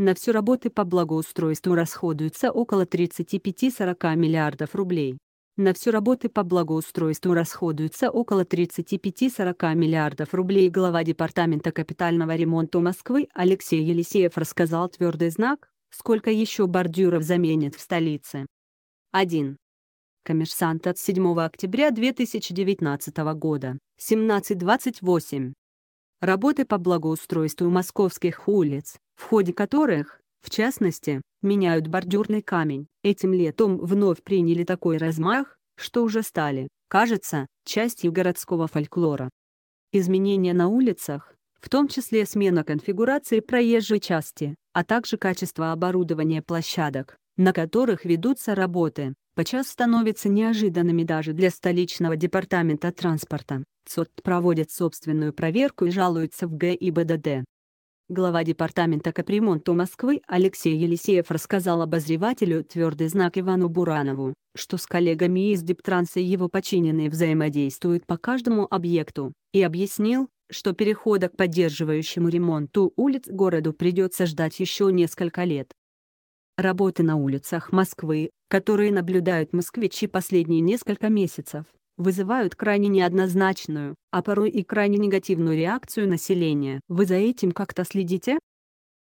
На все работы по благоустройству расходуется около 35-40 миллиардов рублей. На все работы по благоустройству расходуется около 35-40 миллиардов рублей. Глава Департамента капитального ремонта Москвы Алексей Елисеев рассказал твердый знак, сколько еще бордюров заменят в столице. 1. Коммерсант от 7 октября 2019 года, 17.28 работы по благоустройству московских улиц, в ходе которых, в частности, меняют бордюрный камень, этим летом вновь приняли такой размах, что уже стали, кажется, частью городского фольклора. Изменения на улицах, в том числе смена конфигурации проезжей части, а также качество оборудования площадок, на которых ведутся работы, подчас становятся неожиданными даже для столичного департамента транспорта. ЦОТ проводит собственную проверку и жалуется в ГИБДД. Глава департамента капремонта Москвы Алексей Елисеев рассказал обозревателю «Твердый знак» Ивану Буранову, что с коллегами из Дептранса его подчиненные взаимодействуют по каждому объекту, и объяснил, что перехода к поддерживающему ремонту улиц городу придется ждать еще несколько лет. Работы на улицах Москвы, которые наблюдают москвичи последние несколько месяцев, вызывают крайне неоднозначную, а порой и крайне негативную реакцию населения. Вы за этим как-то следите?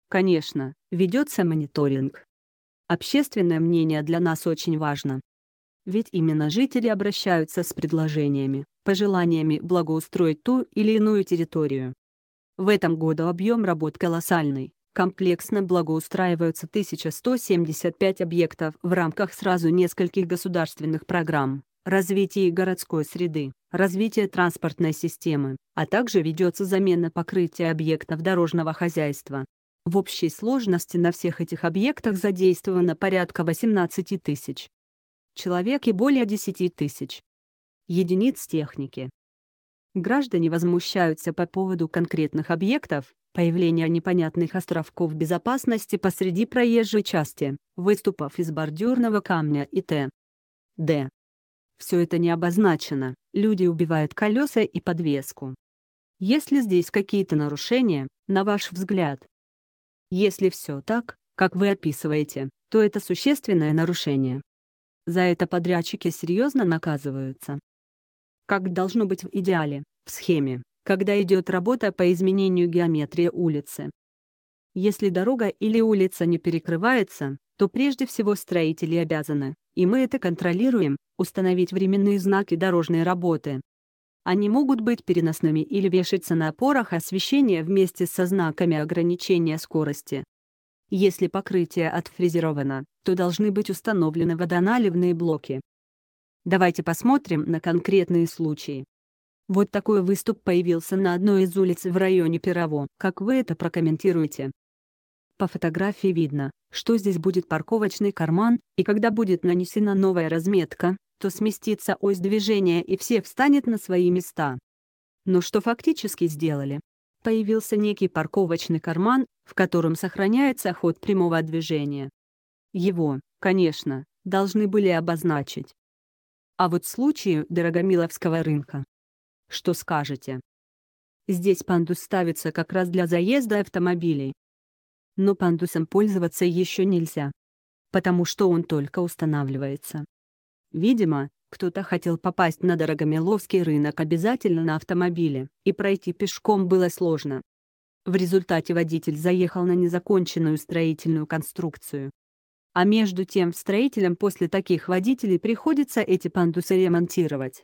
Конечно, ведется мониторинг. Общественное мнение для нас очень важно. Ведь именно жители обращаются с предложениями, пожеланиями благоустроить ту или иную территорию. В этом году объем работ колоссальный, Комплексно благоустраиваются 1175 объектов в рамках сразу нескольких государственных программ развитии городской среды, развитие транспортной системы, а также ведется замена покрытия объектов дорожного хозяйства. В общей сложности на всех этих объектах задействовано порядка 18 тысяч человек и более 10 тысяч единиц техники. Граждане возмущаются по поводу конкретных объектов, появления непонятных островков безопасности посреди проезжей части, выступов из бордюрного камня и т. д. Все это не обозначено, люди убивают колеса и подвеску. Если здесь какие-то нарушения, на ваш взгляд? Если все так, как вы описываете, то это существенное нарушение. За это подрядчики серьезно наказываются как должно быть в идеале, в схеме, когда идет работа по изменению геометрии улицы. Если дорога или улица не перекрывается, то прежде всего строители обязаны, и мы это контролируем, установить временные знаки дорожной работы. Они могут быть переносными или вешаться на опорах освещения вместе со знаками ограничения скорости. Если покрытие отфрезеровано, то должны быть установлены водоналивные блоки, Давайте посмотрим на конкретные случаи. Вот такой выступ появился на одной из улиц в районе Пирово. Как вы это прокомментируете? По фотографии видно, что здесь будет парковочный карман, и когда будет нанесена новая разметка, то сместится ось движения и все встанет на свои места. Но что фактически сделали? Появился некий парковочный карман, в котором сохраняется ход прямого движения. Его, конечно, должны были обозначить. А вот в случае Дорогомиловского рынка. Что скажете? Здесь пандус ставится как раз для заезда автомобилей. Но пандусом пользоваться еще нельзя. Потому что он только устанавливается. Видимо, кто-то хотел попасть на Дорогомиловский рынок обязательно на автомобиле, и пройти пешком было сложно. В результате водитель заехал на незаконченную строительную конструкцию, а между тем строителям после таких водителей приходится эти пандусы ремонтировать.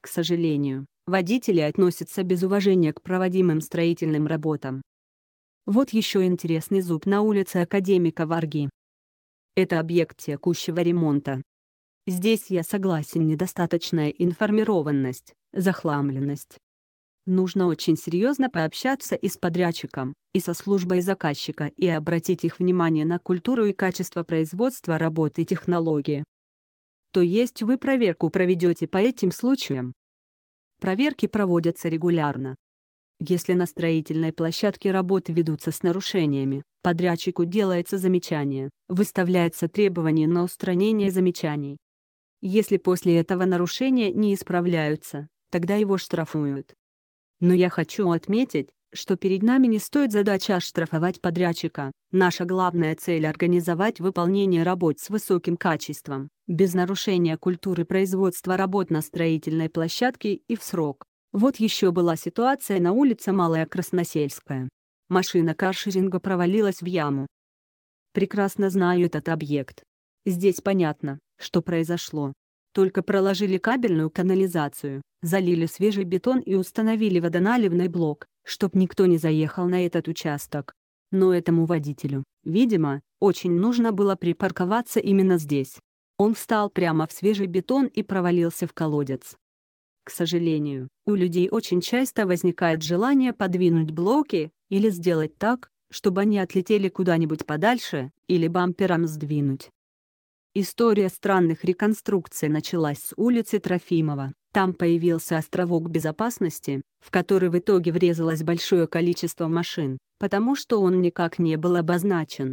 К сожалению, водители относятся без уважения к проводимым строительным работам. Вот еще интересный зуб на улице Академика Варги. Это объект текущего ремонта. Здесь я согласен недостаточная информированность, захламленность, Нужно очень серьезно пообщаться и с подрядчиком, и со службой заказчика и обратить их внимание на культуру и качество производства работы и технологии. То есть вы проверку проведете по этим случаям. Проверки проводятся регулярно. Если на строительной площадке работы ведутся с нарушениями, подрядчику делается замечание, выставляется требование на устранение замечаний. Если после этого нарушения не исправляются, тогда его штрафуют. Но я хочу отметить, что перед нами не стоит задача оштрафовать подрядчика. Наша главная цель – организовать выполнение работ с высоким качеством, без нарушения культуры производства работ на строительной площадке и в срок. Вот еще была ситуация на улице Малая Красносельская. Машина каршеринга провалилась в яму. Прекрасно знаю этот объект. Здесь понятно, что произошло. Только проложили кабельную канализацию, залили свежий бетон и установили водоналивный блок, чтоб никто не заехал на этот участок. Но этому водителю, видимо, очень нужно было припарковаться именно здесь. Он встал прямо в свежий бетон и провалился в колодец. К сожалению, у людей очень часто возникает желание подвинуть блоки или сделать так, чтобы они отлетели куда-нибудь подальше, или бампером сдвинуть. История странных реконструкций началась с улицы Трофимова. Там появился островок безопасности, в который в итоге врезалось большое количество машин, потому что он никак не был обозначен.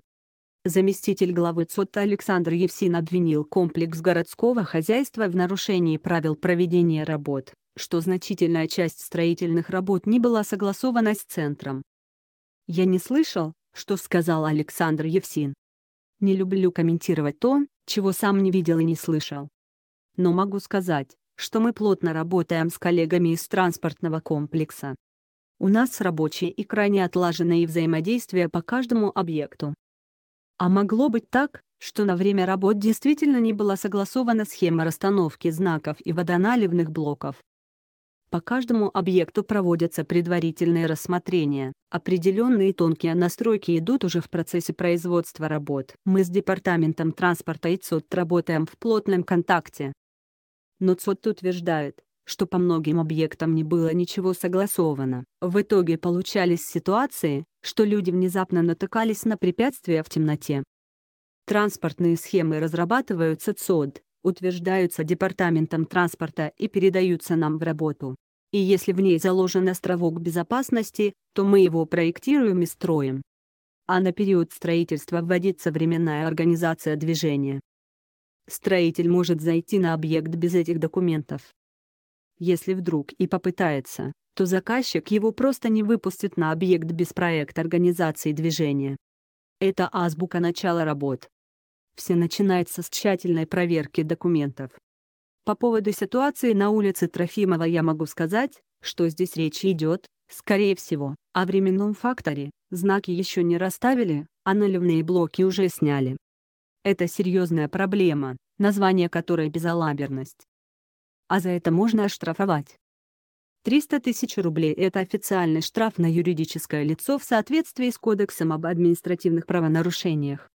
Заместитель главы ЦОТ Александр Евсин обвинил комплекс городского хозяйства в нарушении правил проведения работ, что значительная часть строительных работ не была согласована с центром. «Я не слышал, что сказал Александр Евсин, не люблю комментировать то, чего сам не видел и не слышал. Но могу сказать, что мы плотно работаем с коллегами из транспортного комплекса. У нас рабочие и крайне отлаженные взаимодействия по каждому объекту. А могло быть так, что на время работ действительно не была согласована схема расстановки знаков и водоналивных блоков. По каждому объекту проводятся предварительные рассмотрения. Определенные тонкие настройки идут уже в процессе производства работ. Мы с Департаментом транспорта и ЦОД работаем в плотном контакте. Но ЦОД утверждает, что по многим объектам не было ничего согласовано. В итоге получались ситуации, что люди внезапно натыкались на препятствия в темноте. Транспортные схемы разрабатываются ЦОД, утверждаются Департаментом транспорта и передаются нам в работу. И если в ней заложен островок безопасности, то мы его проектируем и строим. А на период строительства вводится временная организация движения. Строитель может зайти на объект без этих документов. Если вдруг и попытается, то заказчик его просто не выпустит на объект без проекта организации движения. Это азбука начала работ. Все начинается с тщательной проверки документов. По поводу ситуации на улице Трофимова я могу сказать, что здесь речь идет, скорее всего, о временном факторе, знаки еще не расставили, а наливные блоки уже сняли. Это серьезная проблема, название которой безалаберность. А за это можно оштрафовать. 300 тысяч рублей – это официальный штраф на юридическое лицо в соответствии с Кодексом об административных правонарушениях.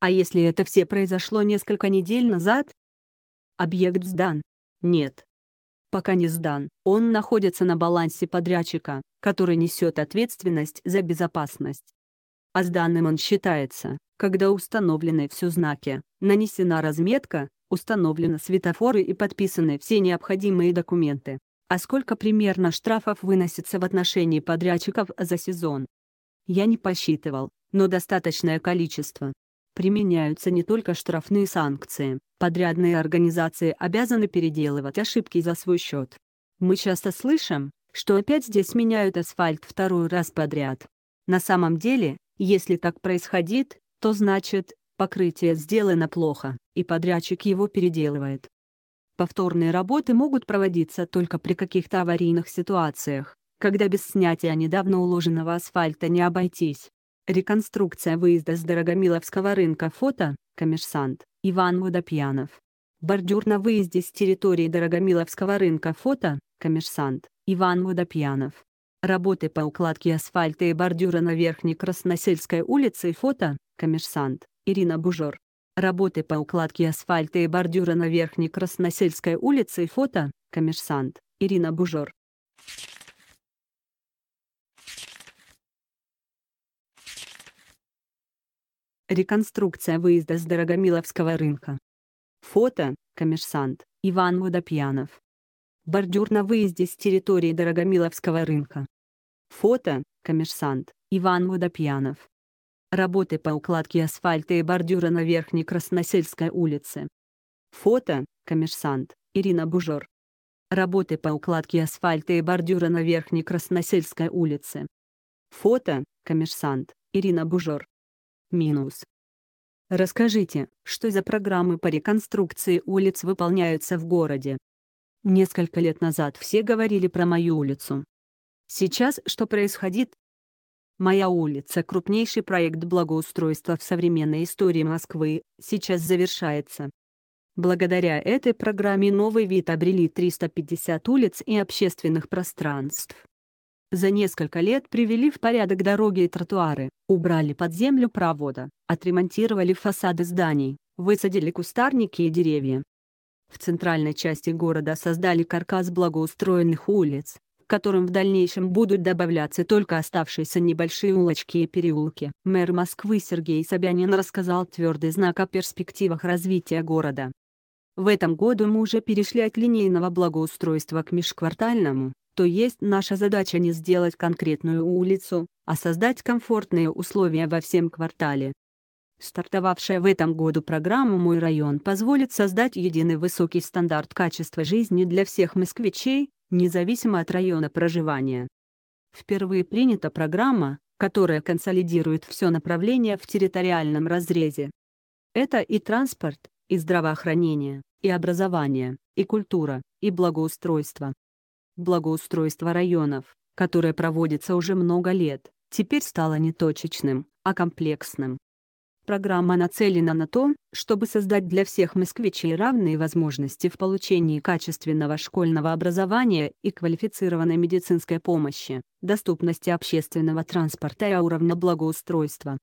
А если это все произошло несколько недель назад? Объект сдан. Нет. Пока не сдан, он находится на балансе подрядчика, который несет ответственность за безопасность. А сданным он считается, когда установлены все знаки, нанесена разметка, установлены светофоры и подписаны все необходимые документы. А сколько примерно штрафов выносится в отношении подрядчиков за сезон? Я не посчитывал, но достаточное количество применяются не только штрафные санкции, подрядные организации обязаны переделывать ошибки за свой счет. Мы часто слышим, что опять здесь меняют асфальт второй раз подряд. На самом деле, если так происходит, то значит, покрытие сделано плохо, и подрядчик его переделывает. Повторные работы могут проводиться только при каких-то аварийных ситуациях, когда без снятия недавно уложенного асфальта не обойтись. Реконструкция выезда с Дорогомиловского рынка фото, коммерсант, Иван Водопьянов. Бордюр на выезде с территории Дорогомиловского рынка фото, коммерсант, Иван Водопьянов. Работы по укладке асфальта и бордюра на Верхней Красносельской улице фото, коммерсант, Ирина Бужор. Работы по укладке асфальта и бордюра на Верхней Красносельской улице фото, коммерсант, Ирина Бужор. Реконструкция выезда с Дорогомиловского рынка. Фото, коммерсант, Иван Водопьянов. Бордюр на выезде с территории Дорогомиловского рынка. Фото, коммерсант, Иван Водопьянов. Работы по укладке асфальта и бордюра на Верхней Красносельской улице. Фото, коммерсант, Ирина Бужор. Работы по укладке асфальта и бордюра на Верхней Красносельской улице. Фото, коммерсант, Ирина Бужор. Минус. Расскажите, что за программы по реконструкции улиц выполняются в городе? Несколько лет назад все говорили про мою улицу. Сейчас что происходит? Моя улица, крупнейший проект благоустройства в современной истории Москвы, сейчас завершается. Благодаря этой программе новый вид обрели 350 улиц и общественных пространств. За несколько лет привели в порядок дороги и тротуары, убрали под землю провода, отремонтировали фасады зданий, высадили кустарники и деревья. В центральной части города создали каркас благоустроенных улиц, к которым в дальнейшем будут добавляться только оставшиеся небольшие улочки и переулки. Мэр Москвы Сергей Собянин рассказал твердый знак о перспективах развития города. В этом году мы уже перешли от линейного благоустройства к межквартальному, то есть наша задача не сделать конкретную улицу, а создать комфортные условия во всем квартале. Стартовавшая в этом году программа «Мой район» позволит создать единый высокий стандарт качества жизни для всех москвичей, независимо от района проживания. Впервые принята программа, которая консолидирует все направления в территориальном разрезе. Это и транспорт, и здравоохранение, и образование, и культура, и благоустройство, благоустройства районов, которое проводится уже много лет, теперь стало не точечным, а комплексным. Программа нацелена на то, чтобы создать для всех москвичей равные возможности в получении качественного школьного образования и квалифицированной медицинской помощи, доступности общественного транспорта и уровня благоустройства.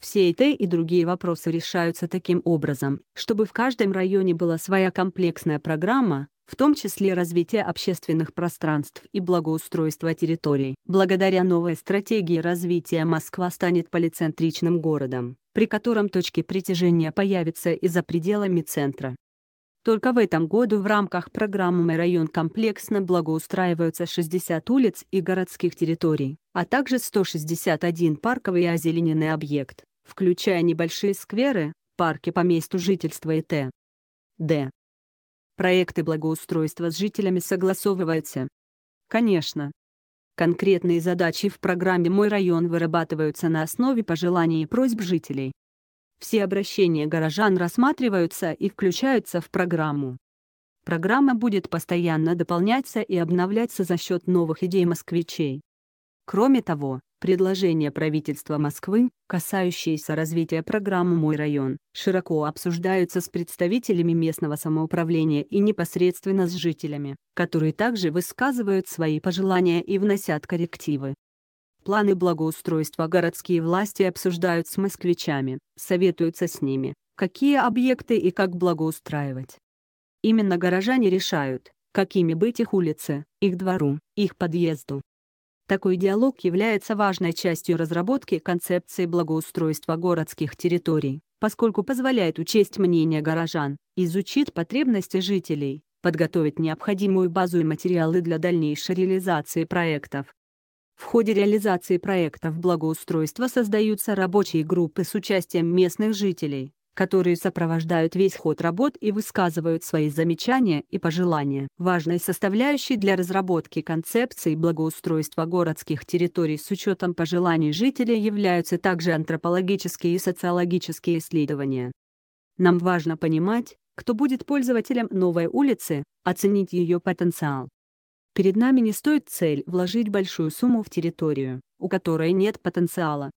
Все эти и другие вопросы решаются таким образом, чтобы в каждом районе была своя комплексная программа, в том числе развитие общественных пространств и благоустройство территорий. Благодаря новой стратегии развития Москва станет полицентричным городом, при котором точки притяжения появятся и за пределами центра. Только в этом году в рамках программы «Мой район» комплексно благоустраиваются 60 улиц и городских территорий, а также 161 парковый и озелененный объект, включая небольшие скверы, парки по месту жительства и т. д. Проекты благоустройства с жителями согласовываются. Конечно. Конкретные задачи в программе «Мой район» вырабатываются на основе пожеланий и просьб жителей. Все обращения горожан рассматриваются и включаются в программу. Программа будет постоянно дополняться и обновляться за счет новых идей москвичей. Кроме того, Предложения правительства Москвы, касающиеся развития программы «Мой район», широко обсуждаются с представителями местного самоуправления и непосредственно с жителями, которые также высказывают свои пожелания и вносят коррективы. Планы благоустройства городские власти обсуждают с москвичами, советуются с ними, какие объекты и как благоустраивать. Именно горожане решают, какими быть их улицы, их двору, их подъезду, такой диалог является важной частью разработки концепции благоустройства городских территорий, поскольку позволяет учесть мнение горожан, изучить потребности жителей, подготовить необходимую базу и материалы для дальнейшей реализации проектов. В ходе реализации проектов благоустройства создаются рабочие группы с участием местных жителей, которые сопровождают весь ход работ и высказывают свои замечания и пожелания. Важной составляющей для разработки концепции благоустройства городских территорий с учетом пожеланий жителей являются также антропологические и социологические исследования. Нам важно понимать, кто будет пользователем новой улицы, оценить ее потенциал. Перед нами не стоит цель вложить большую сумму в территорию, у которой нет потенциала.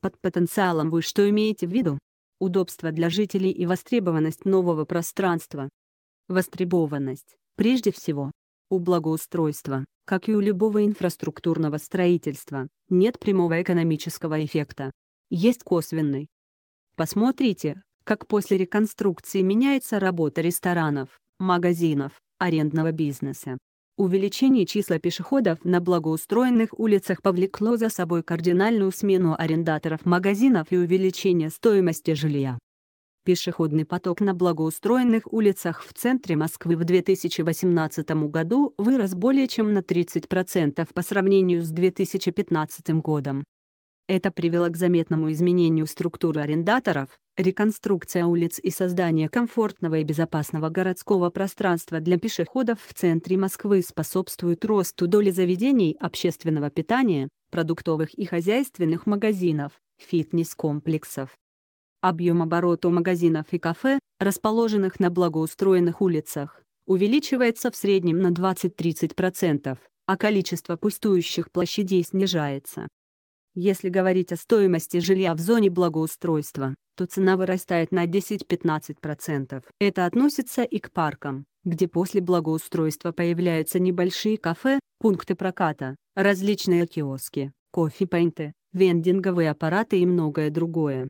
Под потенциалом вы что имеете в виду? удобство для жителей и востребованность нового пространства. Востребованность, прежде всего, у благоустройства, как и у любого инфраструктурного строительства, нет прямого экономического эффекта. Есть косвенный. Посмотрите, как после реконструкции меняется работа ресторанов, магазинов, арендного бизнеса, Увеличение числа пешеходов на благоустроенных улицах повлекло за собой кардинальную смену арендаторов магазинов и увеличение стоимости жилья. Пешеходный поток на благоустроенных улицах в центре Москвы в 2018 году вырос более чем на 30% по сравнению с 2015 годом. Это привело к заметному изменению структуры арендаторов, реконструкция улиц и создание комфортного и безопасного городского пространства для пешеходов в центре Москвы способствует росту доли заведений общественного питания, продуктовых и хозяйственных магазинов, фитнес-комплексов. Объем оборота магазинов и кафе, расположенных на благоустроенных улицах, увеличивается в среднем на 20-30%, а количество пустующих площадей снижается. Если говорить о стоимости жилья в зоне благоустройства, то цена вырастает на 10-15%. Это относится и к паркам, где после благоустройства появляются небольшие кафе, пункты проката, различные киоски, кофе-пейнты, вендинговые аппараты и многое другое.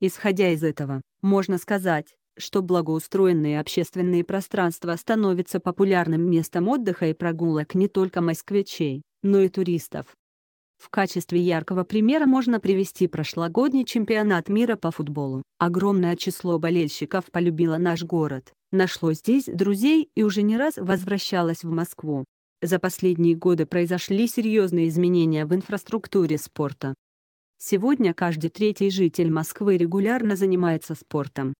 Исходя из этого, можно сказать, что благоустроенные общественные пространства становятся популярным местом отдыха и прогулок не только москвичей, но и туристов. В качестве яркого примера можно привести прошлогодний чемпионат мира по футболу. Огромное число болельщиков полюбило наш город, нашло здесь друзей и уже не раз возвращалось в Москву. За последние годы произошли серьезные изменения в инфраструктуре спорта. Сегодня каждый третий житель Москвы регулярно занимается спортом.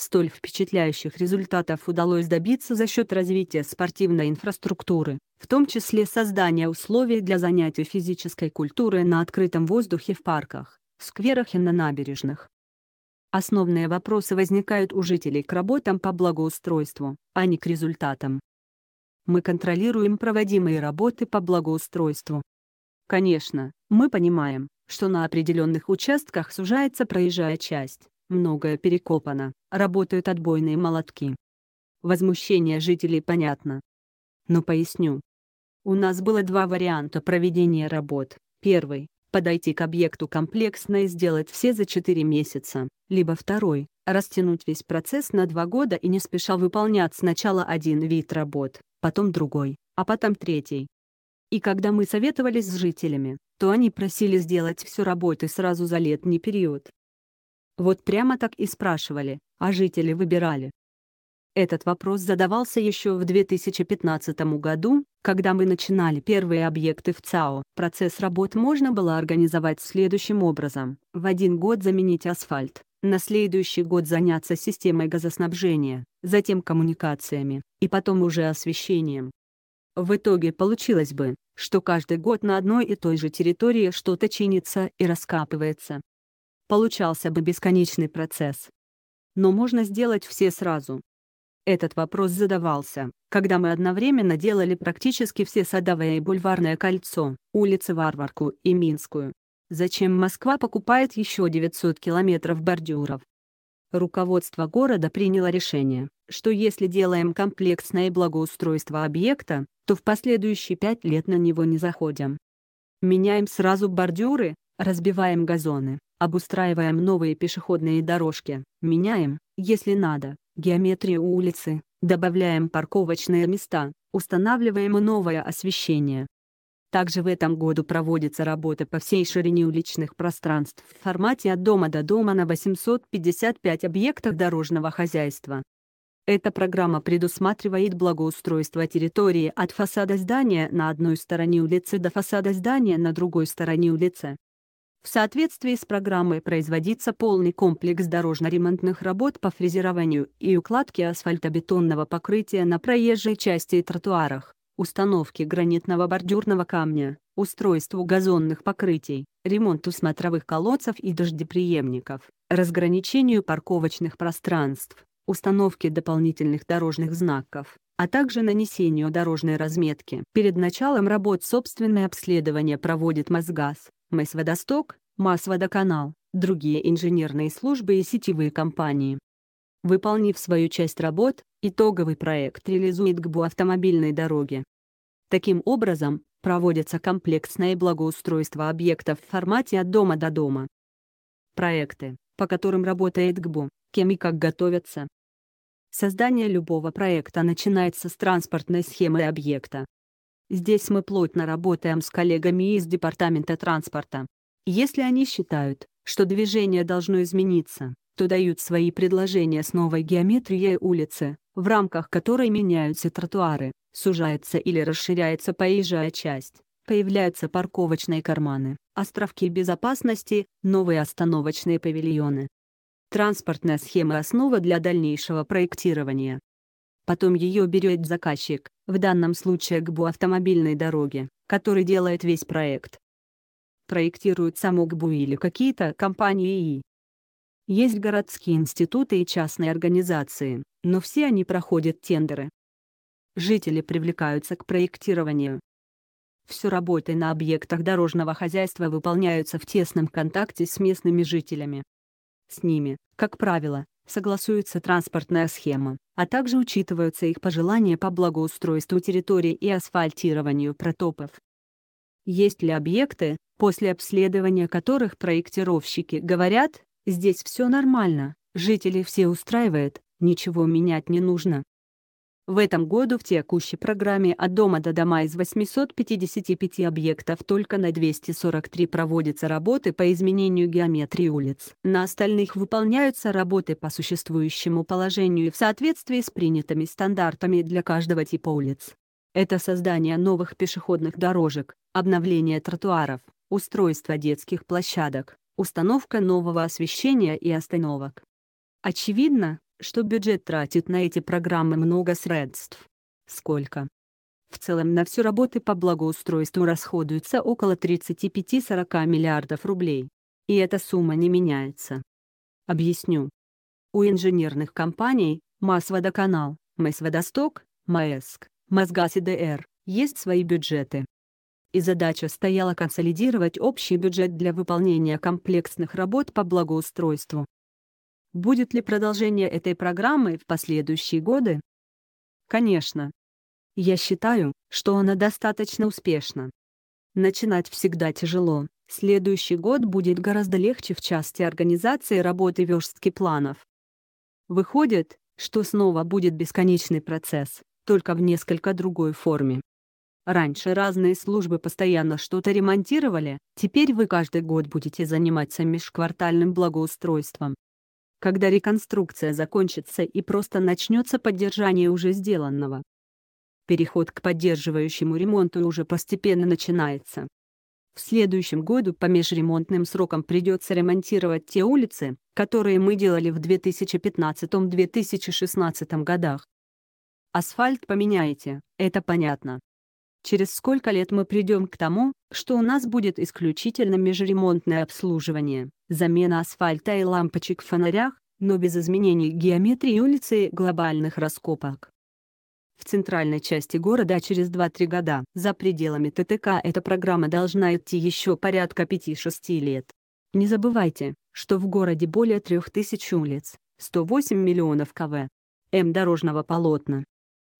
Столь впечатляющих результатов удалось добиться за счет развития спортивной инфраструктуры, в том числе создания условий для занятий физической культурой на открытом воздухе в парках, скверах и на набережных. Основные вопросы возникают у жителей к работам по благоустройству, а не к результатам. Мы контролируем проводимые работы по благоустройству. Конечно, мы понимаем, что на определенных участках сужается проезжая часть, многое перекопано, работают отбойные молотки. Возмущение жителей понятно. Но поясню. У нас было два варианта проведения работ. Первый – подойти к объекту комплексно и сделать все за 4 месяца, либо второй – растянуть весь процесс на 2 года и не спеша выполнять сначала один вид работ, потом другой, а потом третий. И когда мы советовались с жителями, то они просили сделать всю работу сразу за летний период, вот прямо так и спрашивали, а жители выбирали. Этот вопрос задавался еще в 2015 году, когда мы начинали первые объекты в ЦАО. Процесс работ можно было организовать следующим образом. В один год заменить асфальт, на следующий год заняться системой газоснабжения, затем коммуникациями, и потом уже освещением. В итоге получилось бы, что каждый год на одной и той же территории что-то чинится и раскапывается получался бы бесконечный процесс. Но можно сделать все сразу. Этот вопрос задавался, когда мы одновременно делали практически все Садовое и Бульварное кольцо, улицы Варварку и Минскую. Зачем Москва покупает еще 900 километров бордюров? Руководство города приняло решение, что если делаем комплексное благоустройство объекта, то в последующие пять лет на него не заходим. Меняем сразу бордюры, разбиваем газоны, Обустраиваем новые пешеходные дорожки, меняем, если надо, геометрию улицы, добавляем парковочные места, устанавливаем новое освещение. Также в этом году проводится работа по всей ширине уличных пространств в формате от дома до дома на 855 объектах дорожного хозяйства. Эта программа предусматривает благоустройство территории от фасада здания на одной стороне улицы до фасада здания на другой стороне улицы, в соответствии с программой производится полный комплекс дорожно-ремонтных работ по фрезерованию и укладке асфальтобетонного покрытия на проезжей части и тротуарах, установке гранитного бордюрного камня, устройству газонных покрытий, ремонту смотровых колодцев и дождеприемников, разграничению парковочных пространств, установке дополнительных дорожных знаков, а также нанесению дорожной разметки. Перед началом работ собственное обследование проводит Мосгаз МЭС «Водосток», МАС «Водоканал», другие инженерные службы и сетевые компании. Выполнив свою часть работ, итоговый проект реализует ГБУ автомобильной дороги. Таким образом, проводится комплексное благоустройство объектов в формате от дома до дома. Проекты, по которым работает ГБУ, кем и как готовятся. Создание любого проекта начинается с транспортной схемы объекта, Здесь мы плотно работаем с коллегами из Департамента транспорта. Если они считают, что движение должно измениться, то дают свои предложения с новой геометрией улицы, в рамках которой меняются тротуары, сужается или расширяется поезжая часть, появляются парковочные карманы, островки безопасности, новые остановочные павильоны. Транспортная схема – основа для дальнейшего проектирования. Потом ее берет заказчик, в данном случае ГБУ автомобильной дороги, который делает весь проект. Проектируют само ГБУ или какие-то компании и есть городские институты и частные организации, но все они проходят тендеры. Жители привлекаются к проектированию. Все работы на объектах дорожного хозяйства выполняются в тесном контакте с местными жителями. С ними, как правило, согласуется транспортная схема, а также учитываются их пожелания по благоустройству территории и асфальтированию протопов. Есть ли объекты, после обследования которых проектировщики говорят, здесь все нормально, жители все устраивает, ничего менять не нужно. В этом году в текущей программе «От дома до дома» из 855 объектов только на 243 проводятся работы по изменению геометрии улиц. На остальных выполняются работы по существующему положению и в соответствии с принятыми стандартами для каждого типа улиц. Это создание новых пешеходных дорожек, обновление тротуаров, устройство детских площадок, установка нового освещения и остановок. Очевидно, что бюджет тратит на эти программы много средств. Сколько? В целом на всю работы по благоустройству расходуется около 35-40 миллиардов рублей. И эта сумма не меняется. Объясню. У инженерных компаний МАС-Водоканал, МЭС-Водосток, МАЭСК, МАСГАС и ДР есть свои бюджеты. И задача стояла консолидировать общий бюджет для выполнения комплексных работ по благоустройству. Будет ли продолжение этой программы в последующие годы? Конечно. Я считаю, что она достаточно успешна. Начинать всегда тяжело. Следующий год будет гораздо легче в части организации работы верстки планов. Выходит, что снова будет бесконечный процесс, только в несколько другой форме. Раньше разные службы постоянно что-то ремонтировали, теперь вы каждый год будете заниматься межквартальным благоустройством когда реконструкция закончится и просто начнется поддержание уже сделанного. Переход к поддерживающему ремонту уже постепенно начинается. В следующем году по межремонтным срокам придется ремонтировать те улицы, которые мы делали в 2015-2016 годах. Асфальт поменяете, это понятно. Через сколько лет мы придем к тому, что у нас будет исключительно межремонтное обслуживание, замена асфальта и лампочек в фонарях, но без изменений геометрии улицы и глобальных раскопок. В центральной части города через 2-3 года за пределами ТТК эта программа должна идти еще порядка 5-6 лет. Не забывайте, что в городе более 3000 улиц, 108 миллионов КВ. М дорожного полотна.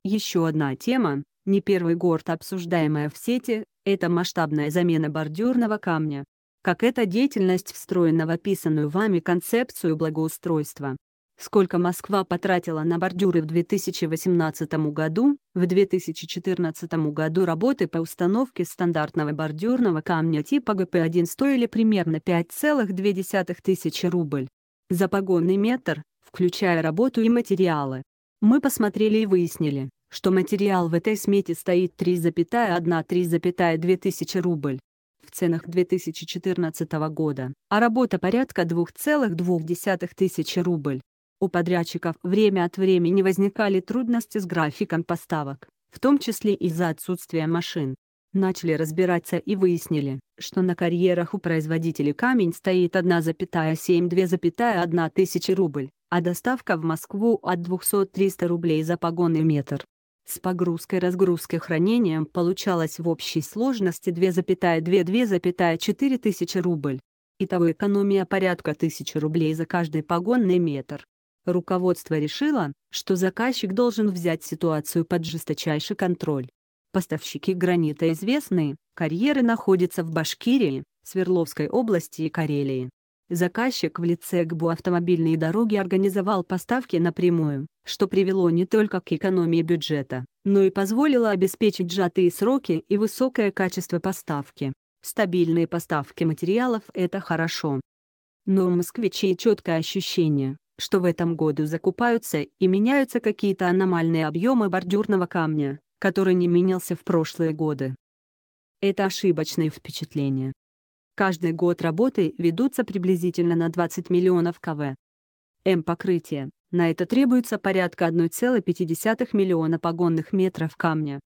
Еще одна тема, не первый год обсуждаемая в сети, это масштабная замена бордюрного камня. Как эта деятельность встроена в описанную вами концепцию благоустройства? Сколько Москва потратила на бордюры в 2018 году, в 2014 году работы по установке стандартного бордюрного камня типа ГП-1 стоили примерно 5,2 тысячи рубль. За погонный метр, включая работу и материалы. Мы посмотрели и выяснили, что материал в этой смете стоит 3,1-3,2 рубль в ценах 2014 года, а работа порядка 2,2 тысячи рубль. У подрядчиков время от времени возникали трудности с графиком поставок, в том числе из-за отсутствия машин. Начали разбираться и выяснили, что на карьерах у производителей камень стоит 1,7-2,1 тысячи рубль, а доставка в Москву от 200-300 рублей за погонный метр. С погрузкой-разгрузкой хранением получалось в общей сложности 2,2-2,4 тысячи рубль. Итого экономия порядка 1000 рублей за каждый погонный метр. Руководство решило, что заказчик должен взять ситуацию под жесточайший контроль. Поставщики гранита известны, карьеры находятся в Башкирии, Свердловской области и Карелии. Заказчик в лице ГБУ «Автомобильные дороги» организовал поставки напрямую, что привело не только к экономии бюджета, но и позволило обеспечить сжатые сроки и высокое качество поставки. Стабильные поставки материалов – это хорошо. Но у москвичей четкое ощущение, что в этом году закупаются и меняются какие-то аномальные объемы бордюрного камня, который не менялся в прошлые годы. Это ошибочное впечатление. Каждый год работы ведутся приблизительно на 20 миллионов КВ. М-покрытие. На это требуется порядка 1,5 миллиона погонных метров камня.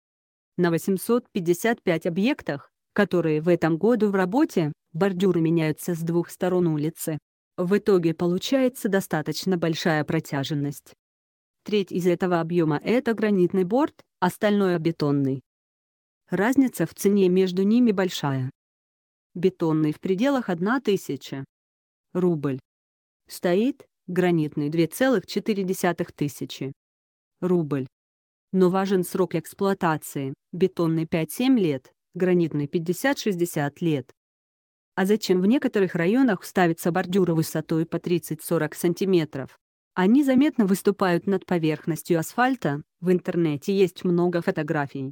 На 855 объектах, которые в этом году в работе, бордюры меняются с двух сторон улицы. В итоге получается достаточно большая протяженность. Треть из этого объема – это гранитный борт, остальное – бетонный. Разница в цене между ними большая бетонный в пределах 1000 рубль. Стоит гранитный 2,4 тысячи рубль. Но важен срок эксплуатации, бетонный 5-7 лет, гранитный 50-60 лет. А зачем в некоторых районах ставятся бордюры высотой по 30-40 сантиметров? Они заметно выступают над поверхностью асфальта, в интернете есть много фотографий.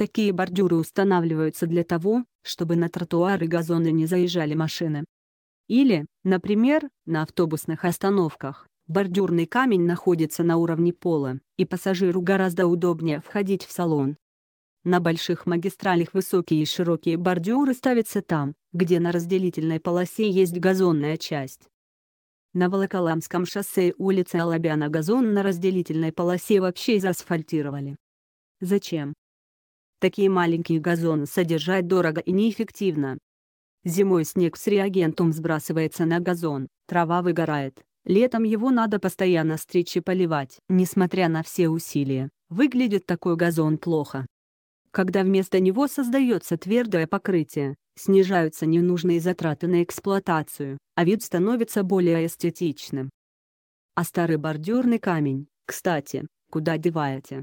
Такие бордюры устанавливаются для того, чтобы на тротуары и газоны не заезжали машины. Или, например, на автобусных остановках. Бордюрный камень находится на уровне пола, и пассажиру гораздо удобнее входить в салон. На больших магистралях высокие и широкие бордюры ставятся там, где на разделительной полосе есть газонная часть. На Волоколамском шоссе улицы Алабяна газон на разделительной полосе вообще заасфальтировали. Зачем? Такие маленькие газоны содержать дорого и неэффективно. Зимой снег с реагентом сбрасывается на газон, трава выгорает, летом его надо постоянно стричь и поливать. Несмотря на все усилия, выглядит такой газон плохо. Когда вместо него создается твердое покрытие, снижаются ненужные затраты на эксплуатацию, а вид становится более эстетичным. А старый бордюрный камень, кстати, куда деваете?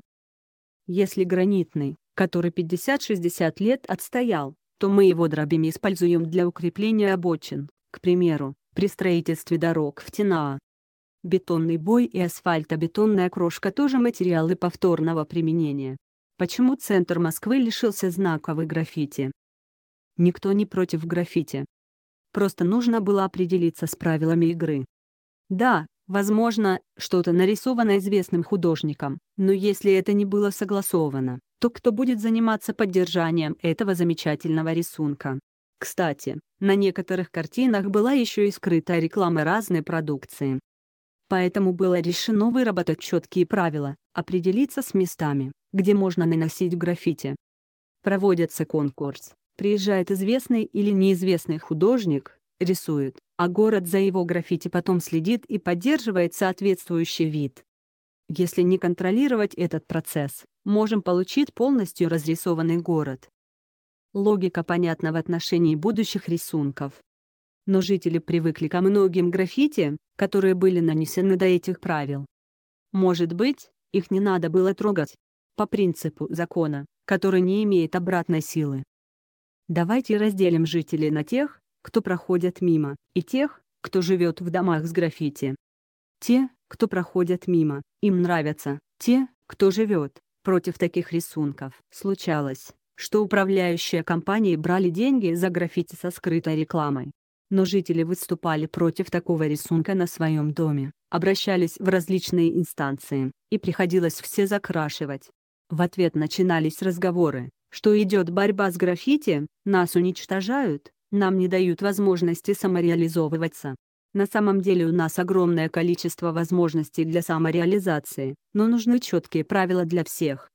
Если гранитный, который 50-60 лет отстоял, то мы его дробями используем для укрепления обочин, к примеру, при строительстве дорог в Тинаа. Бетонный бой и асфальтобетонная крошка тоже материалы повторного применения. Почему центр Москвы лишился знаковой граффити? Никто не против граффити. Просто нужно было определиться с правилами игры. Да, возможно, что-то нарисовано известным художником, но если это не было согласовано, то кто будет заниматься поддержанием этого замечательного рисунка. Кстати, на некоторых картинах была еще и скрытая реклама разной продукции. Поэтому было решено выработать четкие правила, определиться с местами, где можно наносить граффити. Проводится конкурс, приезжает известный или неизвестный художник, рисует, а город за его граффити потом следит и поддерживает соответствующий вид. Если не контролировать этот процесс, можем получить полностью разрисованный город. Логика понятна в отношении будущих рисунков. Но жители привыкли ко многим граффити, которые были нанесены до этих правил. Может быть, их не надо было трогать. По принципу закона, который не имеет обратной силы. Давайте разделим жителей на тех, кто проходят мимо, и тех, кто живет в домах с граффити. Те, кто проходят мимо, им нравятся, те, кто живет, против таких рисунков. Случалось, что управляющие компании брали деньги за граффити со скрытой рекламой. Но жители выступали против такого рисунка на своем доме, обращались в различные инстанции, и приходилось все закрашивать. В ответ начинались разговоры, что идет борьба с граффити, нас уничтожают, нам не дают возможности самореализовываться. На самом деле у нас огромное количество возможностей для самореализации, но нужны четкие правила для всех.